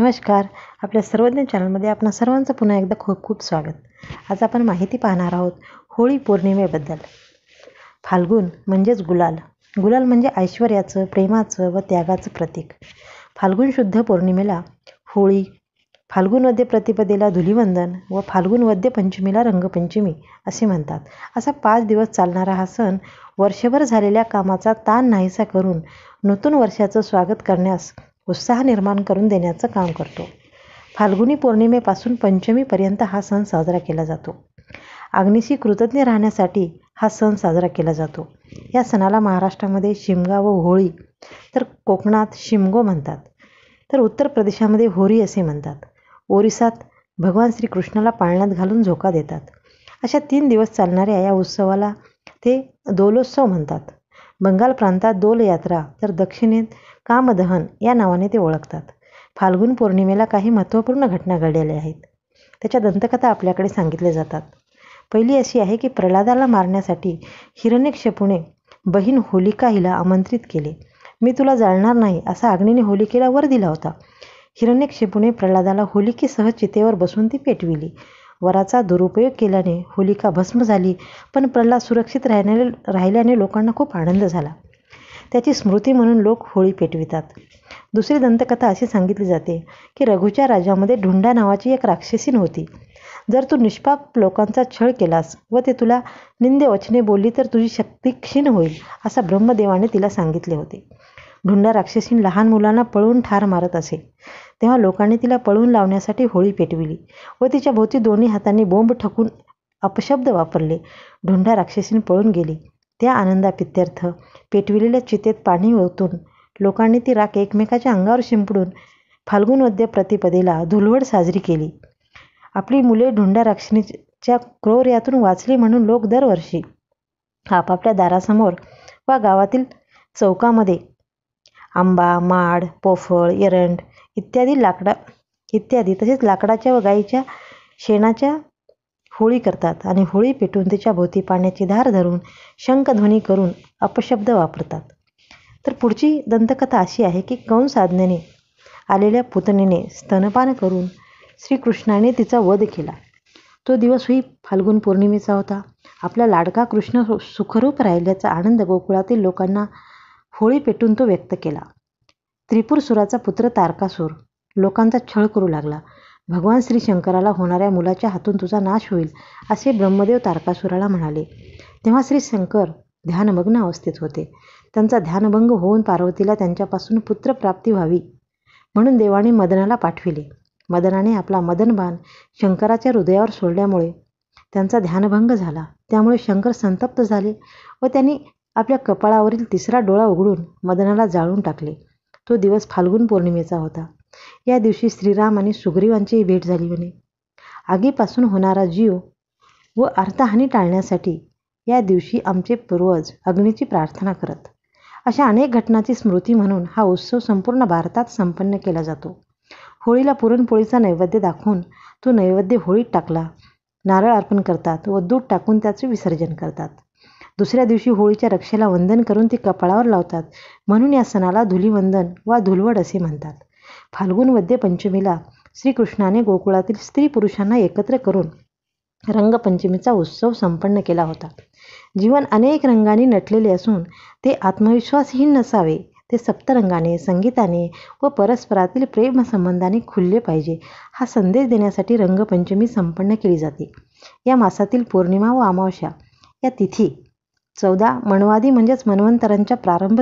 नमस्कार आपल्या सर्वज्ञ चॅनलमध्ये आपणा सर्वांचं पुन्हा एकदा खूप खूप स्वागत आज आपण माहिती पाहणार आहोत होळी पौर्णिमेबद्दल फाल्गुन म्हणजेच गुलाल गुलाल म्हणजे ऐश्वर्याचं प्रेमाचं व त्यागाचं प्रतीक फाल्गुन शुद्ध पौर्णिमेला होळी फाल्गुन वद्य प्रतिपदेला धुलिवंदन व फाल्गुन वद्य पंचमीला रंगपंचमी असे म्हणतात असा पाच दिवस चालणारा हा सण वर्षभर झालेल्या कामाचा ताण नाहीसा करून नूतन वर्षाचं स्वागत करण्यास उत्साह निर्माण करून देण्याचं काम करतो फाल्गुनी पौर्णिमेपासून पंचमीपर्यंत हा सण साजरा केला जातो अग्निशी कृतज्ञ राहण्यासाठी हा सण साजरा केला जातो या सणाला महाराष्ट्रामध्ये शिमगा व होळी तर कोकणात शिमगो म्हणतात तर उत्तर प्रदेशामध्ये होरी असे म्हणतात ओरिसात भगवान श्रीकृष्णाला पाळण्यात घालून झोका देतात अशा तीन दिवस चालणाऱ्या या उत्सवाला ते दोलोत्सव म्हणतात बंगाल प्रांतात दोल यात्रा तर दक्षिणेत कामदहन या नावाने ते ओळखतात फाल्गुन पौर्णिमेला काही महत्त्वपूर्ण घटना घडलेल्या आहेत त्याच्या दंतकथा आपल्याकडे सांगितल्या जातात पहिली अशी आहे की प्रल्हादाला मारण्यासाठी क्षेपुणे बहीण होलिका हिला आमंत्रित केले मी तुला जाळणार नाही असा अग्नीने होलिकेला वर दिला होता हिरण्यक्षेपुणे प्रल्हादाला होलिकेसह चितेवर बसून ती पेटविली वराचा दुरुपयोग केल्याने होलिका भस्म झाली पण प्रल्हाद सुरक्षित राहण्या राहिल्याने लोकांना खूप आनंद झाला त्याची स्मृती म्हणून लोक होळी पेटवितात दुसरी दंतकथा अशी सांगितली जाते की रघुच्या राजामध्ये ढुंडा नावाची एक राक्षसीन होती जर तू निष्पाप लोकांचा छळ केलास व ते तुला वचने बोलली तर तुझी शक्ती क्षीण होईल असा ब्रह्मदेवाने तिला सांगितले होते ढुंडा राक्षसीन लहान मुलांना पळून ठार मारत असे तेव्हा लोकांनी तिला पळून लावण्यासाठी होळी पेटविली व तिच्या भोवती दोन्ही हातांनी बोंब ठकून अपशब्द वापरले ढुंडा राक्षसीन पळून गेली त्या आनंदापित्यर्थ पेटविलेल्या चितेत पाणी ओतून लोकांनी ती राख एकमेकाच्या अंगावर शिंपडून फाल्गुनवद्य प्रतिपदेला धुलवड साजरी केली आपली मुले ढुंडा राक्षिणीच्या यातून वाचली म्हणून लोक दरवर्षी आपापल्या दारासमोर वा गावातील चौकामध्ये आंबा माड पोफळ एरंड इत्यादी लाकडा इत्यादी तसेच लाकडाच्या व गाईच्या शेणाच्या होळी करतात आणि होळी पेटून तिच्याभोवती पाण्याची धार धरून शंखध्वनी करून अपशब्द वापरतात तर पुढची दंतकथा अशी आहे की साधनेने आलेल्या पुतणीने स्तनपान करून श्रीकृष्णाने तिचा वध केला तो दिवसही फाल्गुन पौर्णिमेचा होता आपला लाडका कृष्ण सुखरूप राहिल्याचा आनंद गोकुळातील लोकांना होळी पेटून तो व्यक्त केला त्रिपुरसुराचा पुत्र तारकासूर लोकांचा छळ करू लागला भगवान श्री शंकराला होणाऱ्या मुलाच्या हातून तुझा नाश होईल असे ब्रह्मदेव तारकासुराला म्हणाले तेव्हा श्री शंकर ध्यानमग्न अवस्थेत होते त्यांचा ध्यानभंग होऊन पार्वतीला त्यांच्यापासून पुत्रप्राप्ती व्हावी म्हणून देवाने मदनाला पाठविले मदनाने आपला मदनबाण शंकराच्या हृदयावर सोडल्यामुळे त्यांचा ध्यानभंग झाला त्यामुळे शंकर संतप्त झाले व त्यांनी आपल्या कपाळावरील तिसरा डोळा उघडून मदनाला जाळून टाकले तो दिवस फाल्गुन पौर्णिमेचा होता या दिवशी श्रीराम आणि सुग्रीवांचीही भेट झाली म्हणे आगीपासून होणारा जीव व अर्थहानी टाळण्यासाठी या दिवशी आमचे पूर्वज अग्नीची प्रार्थना करत अशा अनेक घटनाची स्मृती म्हणून हा उत्सव संपूर्ण भारतात संपन्न केला जातो होळीला पुरणपोळीचा नैवेद्य दाखवून तो नैवेद्य होळीत टाकला नारळ अर्पण करतात व दूध टाकून त्याचे विसर्जन करतात दुसऱ्या दिवशी होळीच्या रक्षेला वंदन करून ती कपाळावर लावतात म्हणून या सणाला धुलीवंदन वा धुलवड असे म्हणतात फाल्गुन वद्य पंचमीला श्रीकृष्णाने गोकुळातील स्त्री पुरुषांना एकत्र करून रंगपंचमीचा उत्सव संपन्न केला होता जीवन अनेक रंगांनी नटलेले असून ते आत्मविश्वासहीन नसावे ते सप्तरंगाने संगीताने व परस्परातील प्रेमसंबंधाने खुलले पाहिजे हा संदेश देण्यासाठी रंगपंचमी संपन्न केली जाते या मासातील पौर्णिमा व अमावस्या या तिथी चौदा मणवादी म्हणजेच मन्वंतरांच्या प्रारंभ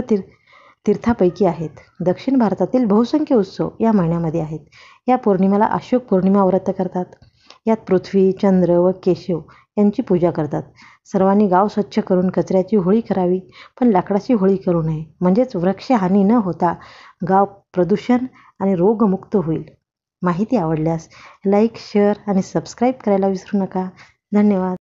तीर्थापैकी आहेत दक्षिण भारतातील बहुसंख्य उत्सव या महिन्यामध्ये आहेत या पौर्णिमेला अशोक पौर्णिमा व्रत करतात यात पृथ्वी चंद्र व केशव यांची पूजा करतात सर्वांनी गाव स्वच्छ करून कचऱ्याची होळी करावी पण लाकडाची होळी करू नये म्हणजेच वृक्षहानी न होता गाव प्रदूषण आणि रोगमुक्त होईल माहिती आवडल्यास लाईक शेअर आणि सबस्क्राईब करायला विसरू नका धन्यवाद